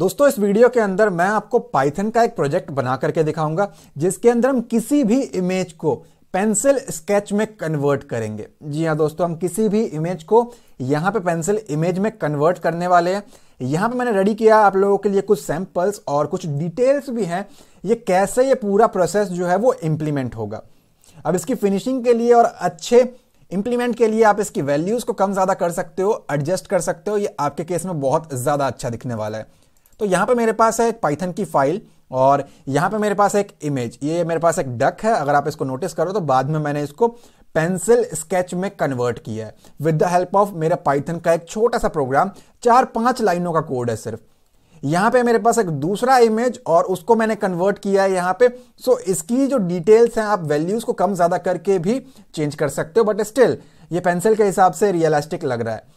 दोस्तों इस वीडियो के अंदर मैं आपको पाइथन का एक प्रोजेक्ट बना करके दिखाऊंगा जिसके अंदर हम किसी भी इमेज को पेंसिल स्केच में कन्वर्ट करेंगे जी हाँ दोस्तों हम किसी भी इमेज को यहाँ पे पेंसिल इमेज में कन्वर्ट करने वाले हैं यहाँ पे मैंने रेडी किया आप लोगों के लिए कुछ सैंपल्स और कुछ डिटेल्स भी हैं ये कैसे ये पूरा प्रोसेस जो है वो इम्प्लीमेंट होगा अब इसकी फिनिशिंग के लिए और अच्छे इंप्लीमेंट के लिए आप इसकी वैल्यूज़ को कम ज़्यादा कर सकते हो एडजस्ट कर सकते हो ये आपके केस में बहुत ज़्यादा अच्छा दिखने वाला है तो यहां पर मेरे पास है एक पाइथन की फाइल और यहां पर मेरे पास एक इमेज ये मेरे पास एक डक है अगर आप इसको नोटिस करो तो बाद में मैंने इसको पेंसिल स्केच में कन्वर्ट किया है विद द हेल्प ऑफ मेरा पाइथन का एक छोटा सा प्रोग्राम चार पांच लाइनों का कोड है सिर्फ यहां पे मेरे पास एक दूसरा इमेज और उसको मैंने कन्वर्ट किया है यहां पे सो so, इसकी जो डिटेल्स हैं आप वैल्यूज को कम ज़्यादा करके भी चेंज कर सकते हो बट स्टिल ये पेंसिल के हिसाब से रियलिस्टिक लग रहा है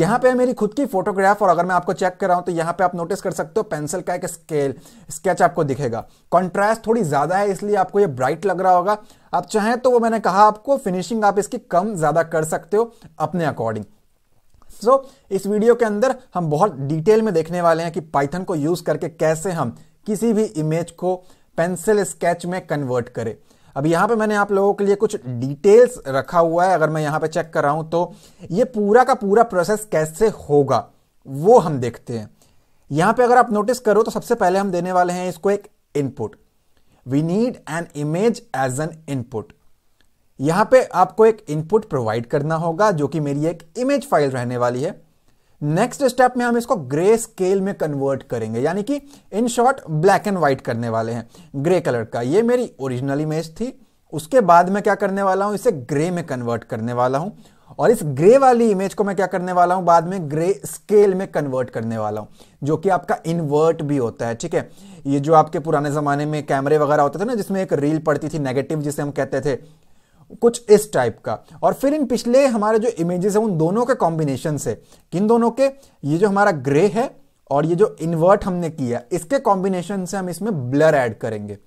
यहां पे है मेरी खुद की फोटोग्राफ और अगर मैं आपको चेक हूं तो यहां पे आप नोटिस कर सकते हो पेंसिल का एक स्केल स्केच आपको दिखेगा कॉन्ट्रास्ट थोड़ी ज़्यादा है इसलिए आपको ये ब्राइट लग रहा होगा आप चाहें तो वो मैंने कहा आपको फिनिशिंग आप इसकी कम ज़्यादा कर सकते हो अपने अकॉर्डिंग सो so, इस वीडियो के अंदर हम बहुत डिटेल में देखने वाले हैं कि पाइथन को यूज़ करके कैसे हम किसी भी इमेज को पेंसिल स्केच में कन्वर्ट करें अब यहां पे मैंने आप लोगों के लिए कुछ डिटेल्स रखा हुआ है अगर मैं यहां पे चेक कर रहा हूं तो ये पूरा का पूरा प्रोसेस कैसे होगा वो हम देखते हैं यहां पे अगर आप नोटिस करो तो सबसे पहले हम देने वाले हैं इसको एक input we need an image as an input यहां पे आपको एक इनपुट प्रोवाइड करना होगा जो कि मेरी एक इमेज फाइल रहने वाली है नेक्स्ट स्टेप में हम इसको ग्रे स्केल में कन्वर्ट करेंगे यानी कि in short black and white करने वाले हैं ग्रे कलर का ये मेरी ओरिजिनल इमेज थी उसके बाद मैं क्या करने वाला हूं इसे ग्रे में कन्वर्ट करने वाला हूं और इस ग्रे वाली इमेज को मैं क्या करने वाला हूं बाद में ग्रे स्केल में कन्वर्ट करने वाला हूं जो कि आपका इन्वर्ट भी होता है ठीक है ये जो आपके पुराने ज़माने में कैमरे वगैरह होते थे ना जिसमें एक रील पड़ती थी नेगेटिव जिसे हम कहते थे कुछ इस टाइप का और फिर इन पिछले हमारे जो इमेजेस हैं उन दोनों के कॉम्बिनेशन से किन दोनों के ये जो हमारा ग्रे है और ये जो इन्वर्ट हमने किया इसके कॉम्बिनेशन से हम इसमें ब्लर ऐड करेंगे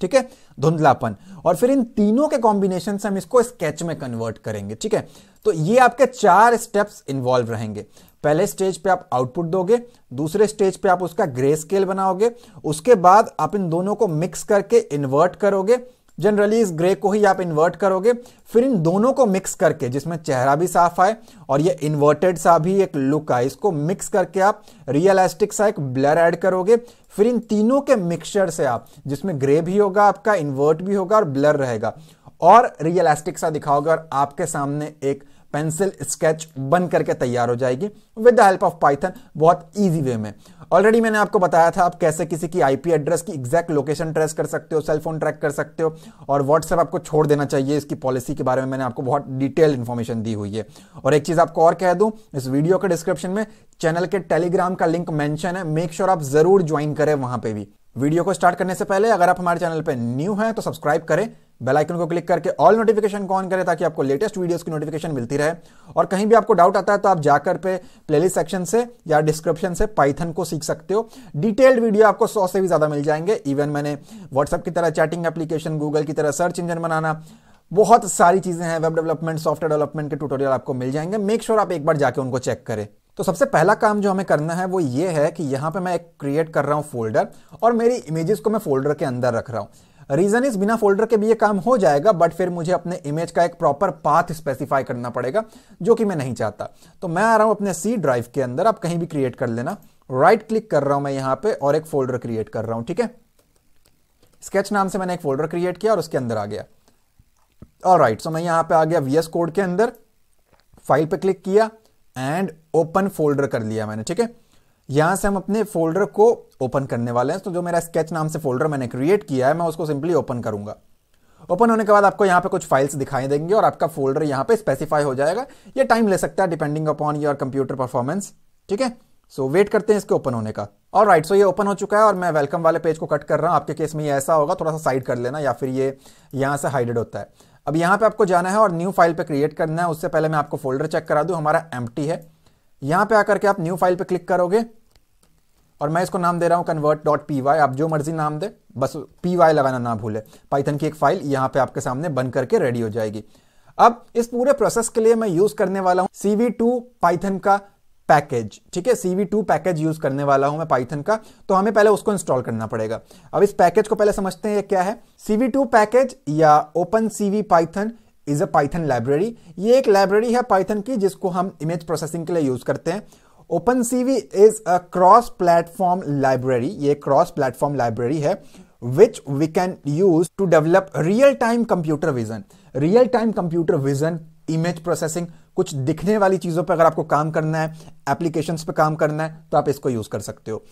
ठीक है धुंधलापन और फिर इन तीनों के कॉम्बिनेशन से हम इसको स्केच में कन्वर्ट करेंगे ठीक है तो ये आपके चार स्टेप्स इन्वॉल्व रहेंगे पहले स्टेज पे आप आउटपुट दोगे दूसरे स्टेज पे आप उसका ग्रे स्केल बनाओगे उसके बाद आप इन दोनों को मिक्स करके इन्वर्ट करोगे जनरली इस ग्रे को ही आप इन्वर्ट करोगे फिर इन दोनों को मिक्स करके जिसमें चेहरा भी साफ आए और ये इन्वर्टेड सा भी एक लुक आए इसको मिक्स करके आप रियलिस्टिक सा एक ब्लर ऐड करोगे फिर इन तीनों के मिक्सचर से आप जिसमें ग्रे भी होगा आपका इन्वर्ट भी होगा और ब्लर रहेगा और रियलिस्टिक सा दिखाओगे और आपके सामने एक पेंसिल स्केच बन करके तैयार हो जाएगी with the help of Python बहुत ईजी वे में ऑलरेडी मैंने आपको बताया था आप कैसे किसी की आईपी एड्रेस की एग्जैक्ट लोकेशन ट्रेस कर सकते हो सेल फोन ट्रैक कर सकते हो और व्हाट्सएप आपको छोड़ देना चाहिए इसकी पॉलिसी के बारे में मैंने आपको बहुत डिटेल इन्फॉर्मेशन दी हुई है और एक चीज़ आपको और कह दूं इस वीडियो के डिस्क्रिप्शन में चैनल के टेलीग्राम का लिंक मेंशन है मेक श्योर sure आप जरूर ज्वाइन करें वहां पर भी वीडियो को स्टार्ट करने से पहले अगर आप हमारे चैनल पर न्यू हैं तो सब्सक्राइब करें बेल आइकन को क्लिक करके ऑल नोटिफिकेशन को ऑन करें ताकि आपको लेटेस्ट वीडियोस की नोटिफिकेशन मिलती रहे और कहीं भी आपको डाउट आता है तो आप जाकर पे प्लेलिस्ट सेक्शन से या डिस्क्रिप्शन से पाइथन को सीख सकते हो डिटेल्ड वीडियो आपको सौ से भी ज़्यादा मिल जाएंगे इवन मैंने व्हाट्सएप की तरह चैटिंग एप्लीकेशन गूगल की तरह सर्च इंजन बनाना बहुत सारी चीज़ें हैं वेब डेवलपमेंट सॉफ्टवेयर डेवलपमेंट के ट्यूटोरियल आपको मिल जाएंगे मेक श्योर sure आप एक बार जाकर उनको चेक करें तो सबसे पहला काम जो हमें करना है वो ये है कि यहाँ पे मैं एक क्रिएट कर रहा हूँ फोल्डर और मेरी इमेजेस को मैं फोल्डर के अंदर रख रहा हूँ रीजन इज बिना फोल्डर के भी ये काम हो जाएगा बट फिर मुझे अपने इमेज का एक प्रॉपर पाथ स्पेसिफाई करना पड़ेगा जो कि मैं नहीं चाहता तो मैं आ रहा हूं अपने सी ड्राइव के अंदर आप कहीं भी क्रिएट कर लेना राइट right क्लिक कर रहा हूं मैं यहां पर और एक फोल्डर क्रिएट कर रहा हूं ठीक है स्केच नाम से मैंने एक फोल्डर क्रिएट किया और उसके अंदर आ गया और राइट सो मैं यहां पर आ गया वीएस कोड के अंदर फाइल पे क्लिक किया एंड ओपन फोल्डर कर लिया मैंने ठीक है यहां से हम अपने फोल्डर को ओपन करने वाले हैं तो जो मेरा स्केच नाम से फोल्डर मैंने क्रिएट किया है मैं उसको सिंपली ओपन करूंगा ओपन होने के बाद आपको यहां पे कुछ फाइल्स दिखाई देंगे और आपका फोल्डर यहां पे स्पेसिफाई हो जाएगा ये टाइम ले सकता है depending upon your computer performance ठीक है सो वेट करते हैं इसके ओपन होने का और राइट सो ये ओपन हो चुका है और मैं वेलकम वाले पेज को कट कर रहा हूं आपके केस में ये ऐसा होगा थोड़ा सा साइड कर लेना या फिर ये यहां से हाइडेड होता है अब यहां पे आपको जाना है और न्यू फाइल पे क्रिएट करना है उससे पहले मैं आपको फोल्डर चेक करा दू हमारा एम है यहां पे आकर के आप न्यू फाइल पे क्लिक करोगे और मैं इसको नाम दे रहा हूँ कन्वर्ट डॉट पी वाई आप जो मर्जी नाम दे बस पी वाई लगाना ना भूले पाइथन की एक फाइल यहाँ पे आपके सामने बन करके रेडी हो जाएगी अब इस पूरे प्रोसेस के लिए मैं यूज करने वाला हूँ सीवी टू पाइथन का पैकेज ठीक है सीवी टू पैकेज यूज करने वाला हूं मैं पाइथन का तो हमें पहले उसको इंस्टॉल करना पड़ेगा अब इस पैकेज को पहले समझते हैं ये क्या है सीवी टू पैकेज या open CV Python is a Python library ये एक लाइब्रेरी है पाइथन की जिसको हम इमेज प्रोसेसिंग के लिए यूज करते हैं open CV is a cross platform library ये क्रॉस प्लेटफॉर्म लाइब्रेरी है which we can use to develop real time computer vision real time computer vision image processing कुछ दिखने वाली चीज़ों पर अगर आपको काम करना है एप्लीकेशन पर काम करना है तो आप इसको यूज़ कर सकते हो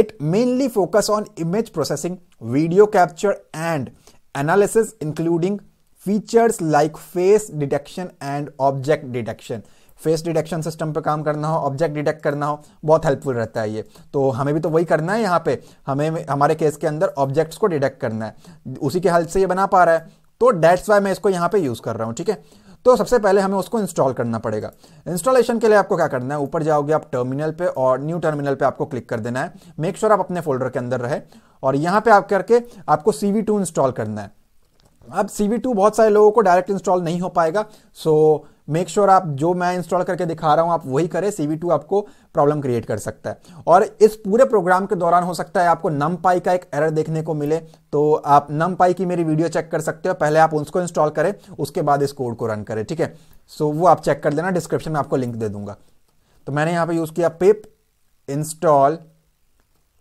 it mainly focus on image processing video capture and analysis including features like face detection and object detection face detection system पे काम करना हो ऑब्जेक्ट डिटेक्ट करना हो बहुत हेल्पफुल रहता है ये तो हमें भी तो वही करना है यहाँ पे हमें हमारे केस के अंदर ऑब्जेक्ट्स को डिटेक्ट करना है उसी के हेल्प से ये बना पा रहा है तो डेट्स वाई मैं इसको यहाँ पे यूज़ कर रहा हूँ ठीक है तो सबसे पहले हमें उसको इंस्टॉल करना पड़ेगा इंस्टॉलेशन के लिए आपको क्या करना है ऊपर जाओगे आप टर्मिनल पे और न्यू टर्मिनल पे आपको क्लिक कर देना है मेक श्योर sure आप अपने फोल्डर के अंदर रहे और यहाँ पे आप करके आपको सी टू इंस्टॉल करना है अब सी बहुत सारे लोगों को डायरेक्ट इंस्टॉल नहीं हो पाएगा सो मेक श्योर आप जो मैं इंस्टॉल करके दिखा रहा हूं आप वही करें सी आपको प्रॉब्लम क्रिएट कर सकता है और इस पूरे प्रोग्राम के दौरान हो सकता है आपको नम पाई का एक एरर देखने को मिले तो आप नम पाई की मेरी वीडियो चेक कर सकते हो पहले आप उसको इंस्टॉल करें उसके बाद इस कोड को रन करें ठीक है सो वो आप चेक कर देना डिस्क्रिप्शन में आपको लिंक दे दूंगा तो मैंने यहाँ पर यूज़ किया pip install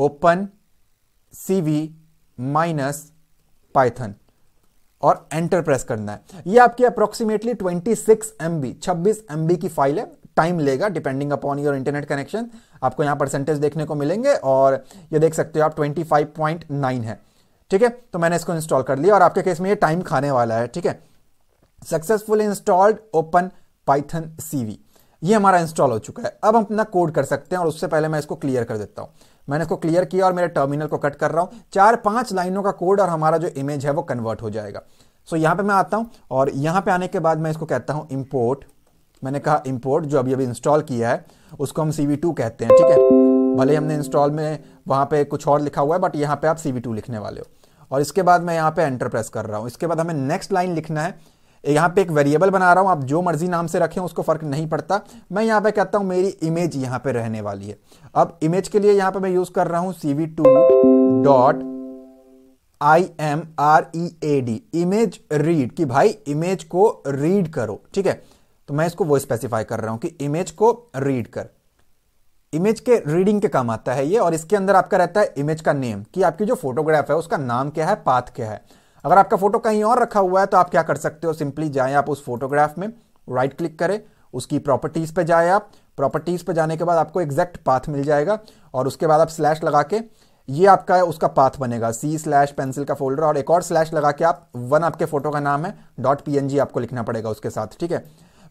open C minus Python और एंटर प्रेस करना है ये आपकी अप्रोक्सीमेटली 26 सिक्स एम बी छब्बीस एम बी की फाइल है टाइम लेगा depending upon your internet connection आपको यहाँ परसेंटेज देखने को मिलेंगे और ये देख सकते हो आप 25.9 है ठीक है तो मैंने इसको इंस्टॉल कर लिया और आपके केस में ये टाइम खाने वाला है ठीक है successful installed open Python CV ये हमारा इंस्टॉल हो चुका है अब हम अपना कोड कर सकते हैं और उससे पहले मैं इसको क्लियर कर देता हूँ मैंने इसको क्लियर किया और मेरे टर्मिनल को कट कर रहा हूँ चार पांच लाइनों का कोड और हमारा जो इमेज है वो कन्वर्ट हो जाएगा सो so, यहाँ पे मैं आता हूँ और यहाँ पे आने के बाद मैं इसको कहता हूं इम्पोर्ट मैंने कहा इम्पोर्ट जो अभी अभी इंस्टॉल किया है उसको हम सी कहते हैं ठीक है भले हमने इंस्टॉल में वहां पे कुछ और लिखा हुआ है बट यहाँ पे आप सी लिखने वाले हो और इसके बाद मैं यहाँ पे एंटरप्रेस कर रहा हूँ इसके बाद हमें नेक्स्ट लाइन लिखना है यहाँ पे एक वेरिएबल बना रहा हूँ आप जो मर्जी नाम से रखें उसको फ़र्क नहीं पड़ता मैं यहाँ पे कहता हूँ मेरी इमेज यहाँ पे रहने वाली है अब इमेज के लिए यहाँ पे मैं यूज़ कर रहा हूँ C V two dot I M R E A D image read कि भाई इमेज को रीड करो ठीक है तो मैं इसको वो स्पेसिफाई कर रहा हूँ कि इमेज को रीड कर इमेज के रीडिंग के काम आता है ये और इसके अंदर आपका रहता है इमेज का नेम कि आपकी जो फोटोग्राफ है उसका नाम क्या है पाथ क्या है अगर आपका फोटो कहीं और रखा हुआ है तो आप क्या कर सकते हो सिंपली जाएं आप उस फोटोग्राफ में राइट क्लिक करें उसकी प्रॉपर्टीज़ पे जाएं आप प्रॉपर्टीज़ पे जाने के बाद आपको एग्जैक्ट पाथ मिल जाएगा और उसके बाद आप स्लैश लगा के ये आपका उसका पाथ बनेगा सी स्लैश पेंसिल का फोल्डर और एक और स्लैश लगा के आप वन आपके फोटो का नाम है डॉट पी आपको लिखना पड़ेगा उसके साथ ठीक है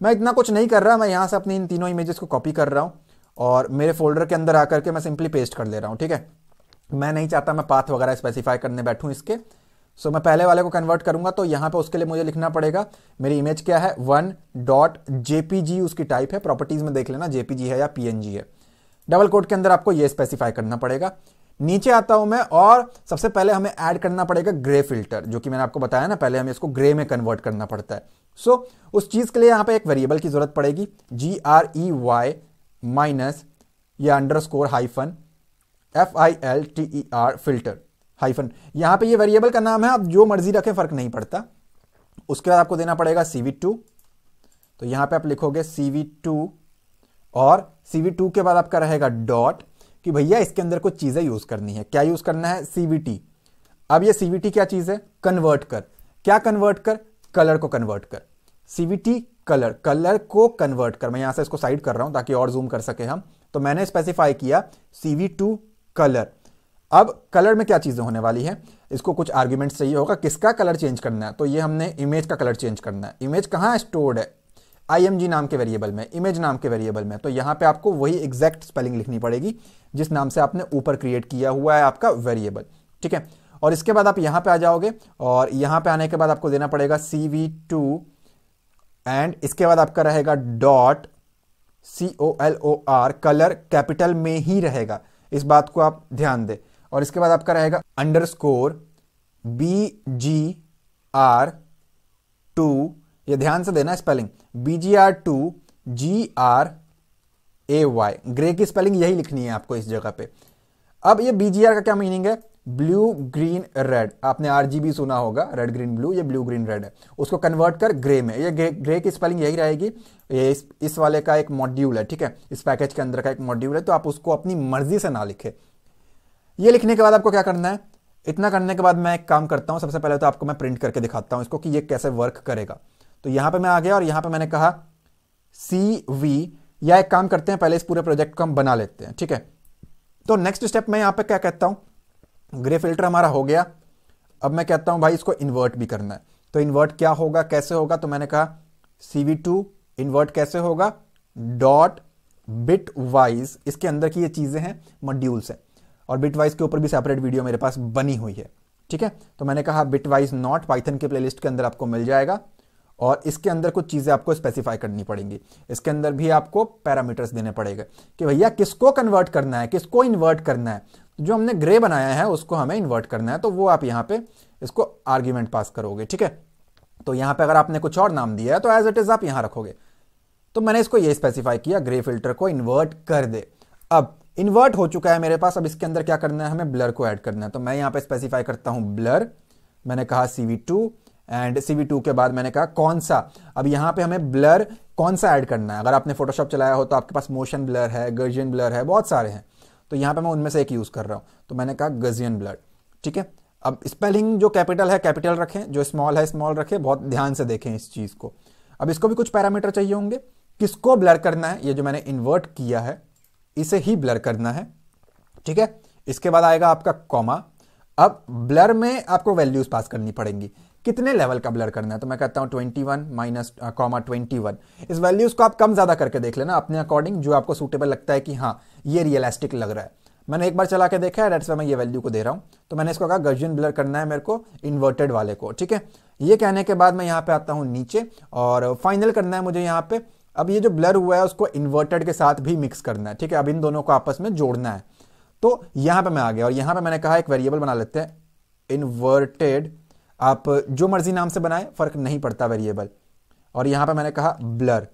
मैं इतना कुछ नहीं कर रहा मैं यहाँ से अपनी इन तीनों इमेजेस को कॉपी कर रहा हूँ और मेरे फोल्डर के अंदर आकर के मैं सिंपली पेस्ट कर ले रहा हूँ ठीक है मैं नहीं चाहता मैं पाथ वगैरह स्पेसिफाई करने बैठूँ इसके सो so, मैं पहले वाले को कन्वर्ट करूंगा तो यहां पे उसके लिए मुझे लिखना पड़ेगा मेरी इमेज क्या है वन डॉट जेपीजी उसकी टाइप है प्रॉपर्टीज में देख लेना जेपीजी है या पीएनजी है डबल कोड के अंदर आपको ये स्पेसिफाई करना पड़ेगा नीचे आता हूं मैं और सबसे पहले हमें ऐड करना पड़ेगा ग्रे फिल्टर जो कि मैंने आपको बताया ना पहले हमें इसको ग्रे में कन्वर्ट करना पड़ता है सो so, उस चीज़ के लिए यहां पर एक वेरिएबल की जरूरत पड़ेगी G R E Y minus या underscore hyphen F I L T E R filter hyphen यहां पे ये वेरिएबल का नाम है आप जो मर्जी रखें फ़र्क नहीं पड़ता उसके बाद आपको देना पड़ेगा सीवी टू तो यहां पे आप लिखोगे सीवी टू और सीवी टू के बाद आपका रहेगा डॉट कि भैया इसके अंदर कुछ चीज़ें यूज़ करनी है क्या यूज़ करना है सीवीटी अब ये सी टी क्या चीज़ है कन्वर्ट कर क्या कन्वर्ट कर कलर को कन्वर्ट कर सी टी कलर कलर को कन्वर्ट कर मैं यहां से इसको साइड कर रहा हूं ताकि और जूम कर सके हम तो मैंने स्पेसिफाई किया सीवी टू कलर अब कलर में क्या चीज़ें होने वाली है इसको कुछ आर्ग्यूमेंट चाहिए होगा किसका कलर चेंज करना है तो ये हमने इमेज का कलर चेंज करना है इमेज कहाँ स्टोर्ड है आई नाम के वेरिएबल में इमेज नाम के वेरिएबल में तो यहाँ पे आपको वही एग्जैक्ट स्पेलिंग लिखनी पड़ेगी जिस नाम से आपने ऊपर क्रिएट किया हुआ है आपका वेरिएबल ठीक है और इसके बाद आप यहाँ पे आ जाओगे और यहाँ पे आने के बाद आपको देना पड़ेगा सी वी टू एंड इसके बाद आपका रहेगा dot C O L O R colour capital में ही रहेगा इस बात को आप ध्यान दें और इसके बाद आपका रहेगा underscore B G R two ये ध्यान से देना spelling B G R two G R A Y grey की स्पेलिंग यही लिखनी है आपको इस जगह पे अब ये बी जी आर का क्या मीनिंग है ब्लू ग्रीन रेड आपने आर जी बी सुना होगा रेड ग्रीन ब्लू ये ब्लू ग्रीन रेड है उसको कन्वर्ट कर ग्रे में ये ग्रे, की स्पेलिंग यही रहेगी ये इस, इस वाले का एक मॉड्यूल है ठीक है इस पैकेज के अंदर का एक मॉड्यूल है तो आप उसको अपनी मर्जी से ना लिखें ये लिखने के बाद आपको क्या करना है इतना करने के बाद मैं एक काम करता हूं सबसे पहले तो आपको मैं प्रिंट करके दिखाता हूं इसको कि ये कैसे वर्क करेगा तो यहां पे मैं आ गया और यहां पे मैंने कहा सी वी या एक काम करते हैं पहले इस पूरे प्रोजेक्ट को हम बना लेते हैं ठीक है तो नेक्स्ट स्टेप मैं यहां पे क्या कहता हूं ग्रे फिल्टर हमारा हो गया अब मैं कहता हूं भाई इसको इन्वर्ट भी करना है तो इन्वर्ट क्या होगा कैसे होगा तो मैंने कहा सी वी टू इन्वर्ट कैसे होगा डॉट बिट वाइज इसके अंदर की ये चीज़ें हैं मॉड्यूल्स हैं और बिट वाइज के ऊपर भी सेपरेट वीडियो मेरे पास बनी हुई है ठीक है तो मैंने कहा बिट वाइज नॉट पाइथन के प्लेलिस्ट के अंदर आपको मिल जाएगा और इसके अंदर कुछ चीज़ें आपको स्पेसिफाई करनी पड़ेंगी इसके अंदर भी आपको पैरामीटर्स देने पड़ेगा कि भैया किसको कन्वर्ट करना है किसको इन्वर्ट करना है जो हमने ग्रे बनाया है उसको हमें इन्वर्ट करना है तो वो आप यहाँ पे इसको आर्ग्यूमेंट पास करोगे ठीक है तो यहाँ पे अगर आपने कुछ और नाम दिया है तो एज इट इज़ आप यहाँ रखोगे तो मैंने इसको ये स्पेसिफाई किया ग्रे फिल्टर को इन्वर्ट कर दे अब इन्वर्ट हो चुका है मेरे पास अब इसके अंदर क्या करना है हमें ब्लर को ऐड करना है तो मैं यहाँ पे स्पेसिफाई करता हूं ब्लर मैंने कहा CV two and CV two के बाद मैंने कहा कौन सा अब यहां पे हमें ब्लर कौन सा ऐड करना है अगर आपने फोटोशॉप चलाया हो तो आपके पास मोशन ब्लर है गर्जियन ब्लर है बहुत सारे हैं तो यहां पर मैं उनमें से एक यूज़ कर रहा हूं तो मैंने कहा गर्जियन ब्लर ठीक है अब स्पेलिंग जो कैपिटल है कैपिटल रखें जो स्मॉल है स्मॉल रखें बहुत ध्यान से देखें इस चीज़ को अब इसको भी कुछ पैरामीटर चाहिए होंगे किसको ब्लर करना है ये जो मैंने इन्वर्ट किया है इसे ही ब्लर करना है ठीक है इसके बाद आएगा आपका कॉमा अब ब्लर में आपको वैल्यूज पास करनी पड़ेंगी कितने लेवल का ब्लर करना है तो मैं कहता हूं twenty one minus comma twenty इस वैल्यूज को आप कम ज्यादा करके देख लेना अपने अकॉर्डिंग जो आपको सूटेबल लगता है कि हाँ ये रियलिस्टिक लग रहा है मैंने एक बार चला के देखा है मैं ये वैल्यू को दे रहा हूं तो मैंने इसको कहा गर्जियन ब्लर करना है मेरे को इन्वर्टेड वाले को ठीक है ये कहने के बाद मैं यहाँ पे आता हूँ नीचे और फाइनल करना है मुझे यहाँ पे अब ये जो ब्लर हुआ है उसको इन्वर्टेड के साथ भी मिक्स करना है ठीक है अब इन दोनों को आपस में जोड़ना है तो यहां पे मैं आ गया और यहां पे मैंने कहा एक वेरिएबल बना लेते हैं इन्वर्टेड आप जो मर्जी नाम से बनाए फर्क नहीं पड़ता वेरिएबल और यहां पे मैंने कहा ब्लर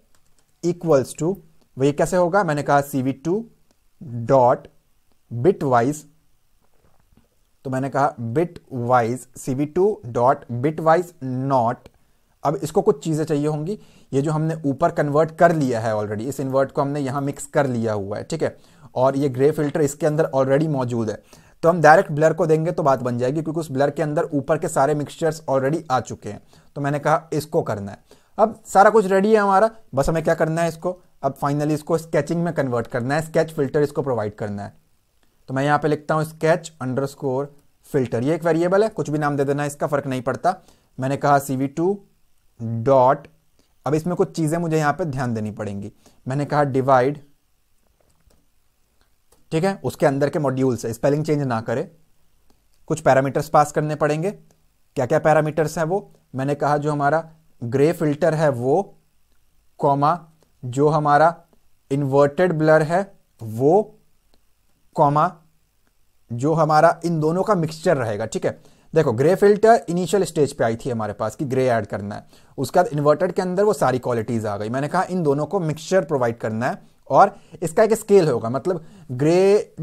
इक्वल्स टू वही कैसे होगा मैंने कहा C V two dot bit wise तो मैंने कहा bit wise C V two dot bit wise not अब इसको कुछ चीज़ें चाहिए होंगी ये जो हमने ऊपर कन्वर्ट कर लिया है ऑलरेडी इस इन्वर्ट को हमने यहाँ मिक्स कर लिया हुआ है ठीक है और ये ग्रे फिल्टर इसके अंदर ऑलरेडी मौजूद है तो हम डायरेक्ट ब्लर को देंगे तो बात बन जाएगी क्योंकि उस ब्लर के अंदर ऊपर के सारे मिक्सचर्स ऑलरेडी आ चुके हैं तो मैंने कहा इसको करना है अब सारा कुछ रेडी है हमारा बस हमें क्या करना है इसको अब फाइनली इसको स्केचिंग में कन्वर्ट करना है स्केच फिल्टर इसको प्रोवाइड करना है तो मैं यहाँ पे लिखता हूँ स्केच अंडर फिल्टर ये एक वेरिएबल है कुछ भी नाम दे देना इसका फर्क नहीं पड़ता मैंने कहा सी वी टू डॉट अब इसमें कुछ चीजें मुझे यहां पे ध्यान देनी पड़ेंगी मैंने कहा डिवाइड ठीक है उसके अंदर के मॉड्यूल्स है स्पेलिंग चेंज ना करे कुछ पैरामीटर्स पास करने पड़ेंगे क्या क्या पैरामीटर्स हैं वो मैंने कहा जो हमारा ग्रे फिल्टर है वो कॉमा जो हमारा इन्वर्टेड ब्लर है वो कॉमा जो हमारा इन दोनों का मिक्सचर रहेगा ठीक है देखो ग्रे फिल्टर इनिशियल स्टेज पे आई थी हमारे पास कि ग्रे ऐड करना है उसके बाद इन्वर्टर के अंदर वो सारी क्वालिटीज़ आ गई मैंने कहा इन दोनों को मिक्सचर प्रोवाइड करना है और इसका एक स्केल होगा मतलब ग्रे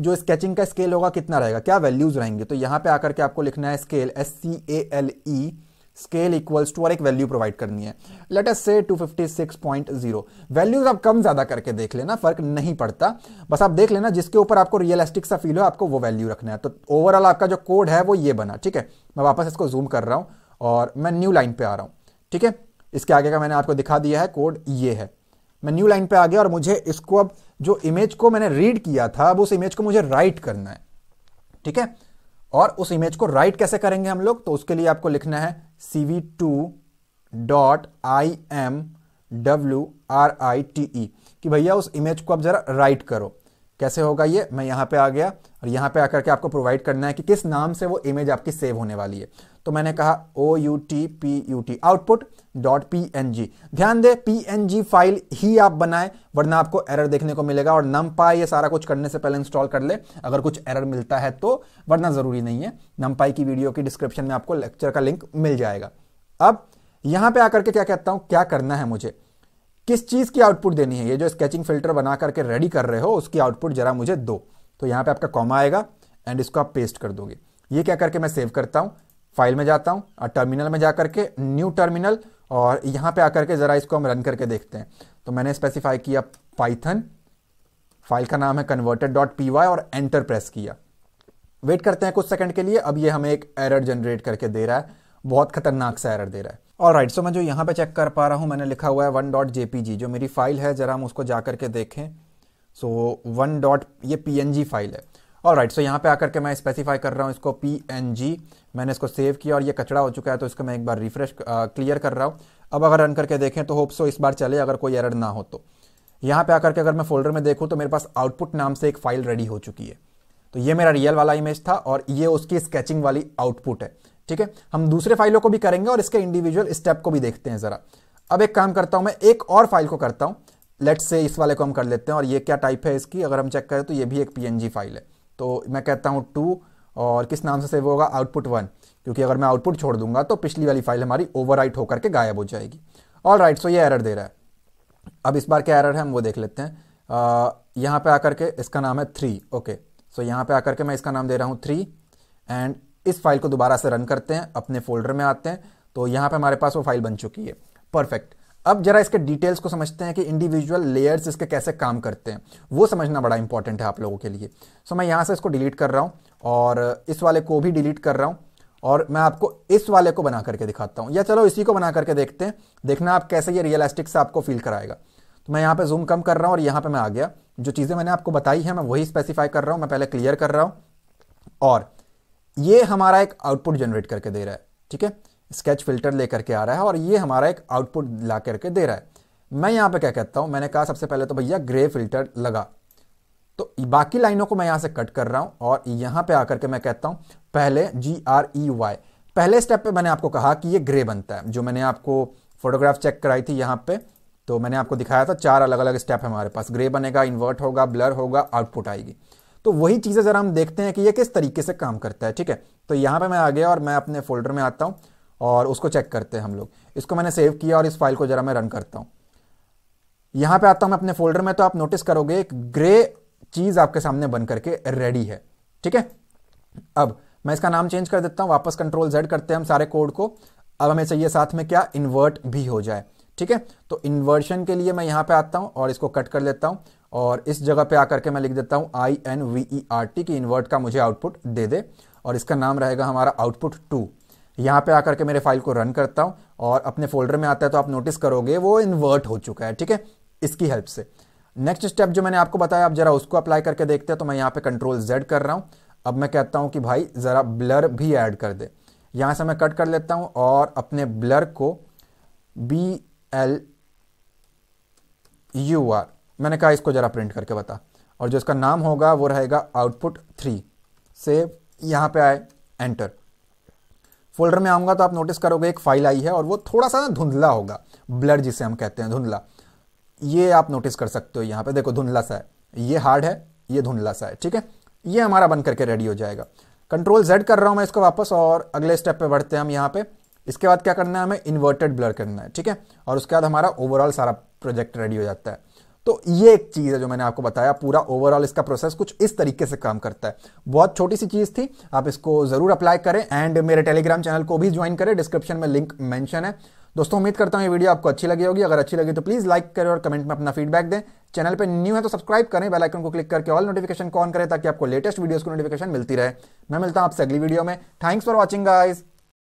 जो स्केचिंग का स्केल होगा कितना रहेगा क्या वैल्यूज़ रहेंगे तो यहां पे आकर के आपको लिखना है scale S C A L E scale equals to और एक वैल्यू प्रोवाइड करनी है लेट अस से 256.0 वैल्यूज आप कम ज्यादा करके देख लेना फर्क नहीं पड़ता बस आप देख लेना जिसके ऊपर आपको रियलिस्टिक सा फील हो आपको वो वैल्यू रखना है तो ओवरऑल आपका जो कोड है वो ये बना ठीक है मैं वापस इसको जूम कर रहा हूं और मैं न्यू लाइन पे आ रहा हूं ठीक है इसके आगे का मैंने आपको दिखा दिया है कोड ये है मैं न्यू लाइन पे आ गया और मुझे इसको अब जो इमेज को मैंने रीड किया था अब उस इमेज को मुझे राइट करना है ठीक है और उस इमेज को राइट कैसे करेंगे हम लोग तो उसके लिए आपको लिखना है C V two dot I M W R I T E कि भैया उस इमेज को आप ज़रा राइट करो कैसे होगा ये मैं यहाँ पे आ गया और यहाँ पे आकर के आपको प्रोवाइड करना है कि किस नाम से वो इमेज आपकी सेव होने वाली है तो मैंने कहा O U T P U T output dot P N G ध्यान दे पी एन जी फाइल ही आप बनाएं वरना आपको एरर देखने को मिलेगा और नम पाई ये सारा कुछ करने से पहले इंस्टॉल कर ले अगर कुछ एरर मिलता है तो वरना ज़रूरी नहीं है नम पाई की वीडियो की डिस्क्रिप्शन में आपको लेक्चर का लिंक मिल जाएगा अब यहाँ पे आकर के क्या कहता हूँ क्या करना है मुझे किस चीज़ की आउटपुट देनी है ये जो स्केचिंग फिल्टर बना करके रेडी कर रहे हो उसकी आउटपुट जरा मुझे दो तो यहाँ पे आपका कॉमा आएगा एंड इसको आप पेस्ट कर दोगे ये क्या करके मैं सेव करता हूँ फाइल में जाता हूँ और टर्मिनल में जा करके न्यू टर्मिनल और यहाँ पे आकर के ज़रा इसको हम रन करके देखते हैं तो मैंने स्पेसिफाई किया पाइथन फाइल का नाम है कन्वर्टेड डॉट पी वाई और एंटर प्रेस किया वेट करते हैं कुछ सेकंड के लिए अब ये हमें एक एरर जनरेट करके दे रहा है बहुत खतरनाक सा एरर दे रहा है और राइट सो मैं जो यहाँ पे चेक कर पा रहा हूँ मैंने लिखा हुआ है वन डॉट जे जो मेरी फाइल है जरा हम उसको जा करके देखें सो वन डॉट ये पी फाइल है और राइट सो यहाँ पे आकर के मैं स्पेसिफाई कर रहा हूँ इसको पी मैंने इसको सेव किया और ये कचरा हो चुका है तो इसको मैं एक बार रिफ्रेश क्लियर कर रहा हूँ अब अगर रन करके देखें तो होप सो इस बार चले अगर कोई एरर ना हो तो यहाँ पे आकर के अगर मैं फोल्डर में देखूँ तो मेरे पास आउटपुट नाम से एक फाइल रेडी हो चुकी है तो ये मेरा रियल वाला इमेज था और ये उसकी स्केचिंग वाली आउटपुट है ठीक है हम दूसरे फाइलों को भी करेंगे और इसके इंडिविजुअल स्टेप को भी देखते हैं ज़रा अब एक काम करता हूं मैं एक और फाइल को करता हूँ लेट से इस वाले को हम कर लेते हैं और ये क्या टाइप है इसकी अगर हम चेक करें तो ये भी एक पी फाइल है तो मैं कहता हूँ टू और किस नाम से सेव होगा आउटपुट वन क्योंकि अगर मैं आउटपुट छोड़ दूंगा तो पिछली वाली फाइल हमारी ओवर होकर के गायब हो जाएगी ऑल राइट सो ये एरर दे रहा है अब इस बार क्या एरर है हम वो देख लेते हैं यहाँ पे आकर के इसका नाम है थ्री ओके सो यहाँ पे आकर के मैं इसका नाम दे रहा हूँ थ्री एंड इस फाइल को दोबारा से रन करते हैं अपने फोल्डर में आते हैं तो यहाँ पर हमारे पास वो फाइल बन चुकी है परफेक्ट अब जरा इसके डिटेल्स को समझते हैं कि इंडिविजुअल लेयर्स इसके कैसे काम करते हैं वो समझना बड़ा इंपॉर्टेंट है आप लोगों के लिए सो so, मैं यहाँ से इसको डिलीट कर रहा हूँ और इस वाले को भी डिलीट कर रहा हूँ और मैं आपको इस वाले को बना करके दिखाता हूँ या चलो इसी को बना करके देखते हैं देखना आप कैसे ये रियलिस्टिक से आपको फील कराएगा तो मैं यहाँ पर जूम कम कर रहा हूँ और यहाँ पर मैं आ गया जो चीज़ें मैंने आपको बताई हैं मैं वही स्पेसिफाई कर रहा हूँ मैं पहले क्लियर कर रहा हूँ और ये हमारा एक आउटपुट जनरेट करके दे रहा है ठीक है स्केच फिल्टर लेकर के आ रहा है और ये हमारा एक आउटपुट ला करके दे रहा है मैं यहाँ पे क्या कहता हूँ मैंने कहा सबसे पहले तो भैया ग्रे फिल्टर लगा तो बाकी लाइनों को मैं यहाँ से कट कर रहा हूँ और यहाँ पे आकर के मैं कहता हूँ पहले जी आर ई वाई पहले स्टेप पे मैंने आपको कहा कि ये ग्रे बनता है जो मैंने आपको फोटोग्राफ चेक कराई थी यहाँ पे तो मैंने आपको दिखाया था चार अलग अलग स्टेप हमारे पास ग्रे बनेगा इन्वर्ट होगा ब्लर होगा आउटपुट आएगी तो वही चीज़ें ज़रा हम देखते हैं कि ये किस तरीके से काम करता है ठीक है तो यहाँ पर मैं आ गया और मैं अपने फोल्डर में आता हूँ और उसको चेक करते हैं हम लोग इसको मैंने सेव किया और इस फाइल को ज़रा मैं रन करता हूँ यहाँ पे आता हूँ मैं अपने फोल्डर में तो आप नोटिस करोगे एक ग्रे चीज़ आपके सामने बन करके रेडी है ठीक है अब मैं इसका नाम चेंज कर देता हूँ वापस कंट्रोल जेड करते हैं हम सारे कोड को अब हमें चाहिए साथ में क्या इन्वर्ट भी हो जाए ठीक है तो इन्वर्शन के लिए मैं यहाँ पे आता हूँ और इसको कट कर लेता हूँ और इस जगह पे आकर के मैं लिख देता हूँ I N V E R T की इन्वर्ट का मुझे आउटपुट दे दे और इसका नाम रहेगा हमारा आउटपुट टू यहाँ पे आकर के मेरे फाइल को रन करता हूँ और अपने फोल्डर में आता है तो आप नोटिस करोगे वो इन्वर्ट हो चुका है ठीक है इसकी हेल्प से नेक्स्ट स्टेप जो मैंने आपको बताया आप जरा उसको अप्लाई करके देखते हैं तो मैं यहाँ पे कंट्रोल जेड कर रहा हूँ अब मैं कहता हूँ कि भाई ज़रा ब्लर भी ऐड कर दे यहाँ से मैं कट कर लेता हूँ और अपने ब्लर को बी एल यू आर मैंने कहा इसको ज़रा प्रिंट करके बता और जो इसका नाम होगा वो रहेगा आउटपुट थ्री सेव यहाँ पे आए एंटर फोल्डर में आऊँगा तो आप नोटिस करोगे एक फाइल आई है और वो थोड़ा सा ना धुंधला होगा ब्लर जिसे हम कहते हैं धुंधला ये आप नोटिस कर सकते हो यहाँ पे देखो धुंधला सा है ये हार्ड है ये धुंधला सा है ठीक है ये हमारा बन करके रेडी हो जाएगा कंट्रोल जेड कर रहा हूँ मैं इसको वापस और अगले स्टेप पे बढ़ते हैं हम यहाँ पे इसके बाद क्या करना है हमें इन्वर्टेड ब्लर करना है ठीक है और उसके बाद हमारा ओवरऑल सारा प्रोजेक्ट रेडी हो जाता है तो ये एक चीज़ है जो मैंने आपको बताया पूरा ओवरऑल इसका प्रोसेस कुछ इस तरीके से काम करता है बहुत छोटी सी चीज़ थी आप इसको ज़रूर अप्लाई करें एंड मेरे टेलीग्राम चैनल को भी ज्वाइन करें डिस्क्रिप्शन में लिंक मैंशन है दोस्तों उम्मीद करता हूं ये वीडियो आपको अच्छी लगी होगी अगर अच्छी लगी तो प्लीज़ लाइक करें और कमेंट में अपना फीडबैक दें चैनल पर न्यू है तो सब्सक्राइब करें बेल आइकन को क्लिक करके ऑल नोटिफिकेशन ऑन करें ताकि आपको लेटेस्ट वीडियोस को नोटिफिकेशन मिलती रहे मैं मिलता हूं आपसे अगली वीडियो में थैंक्स फॉर वॉचिंग गाइज़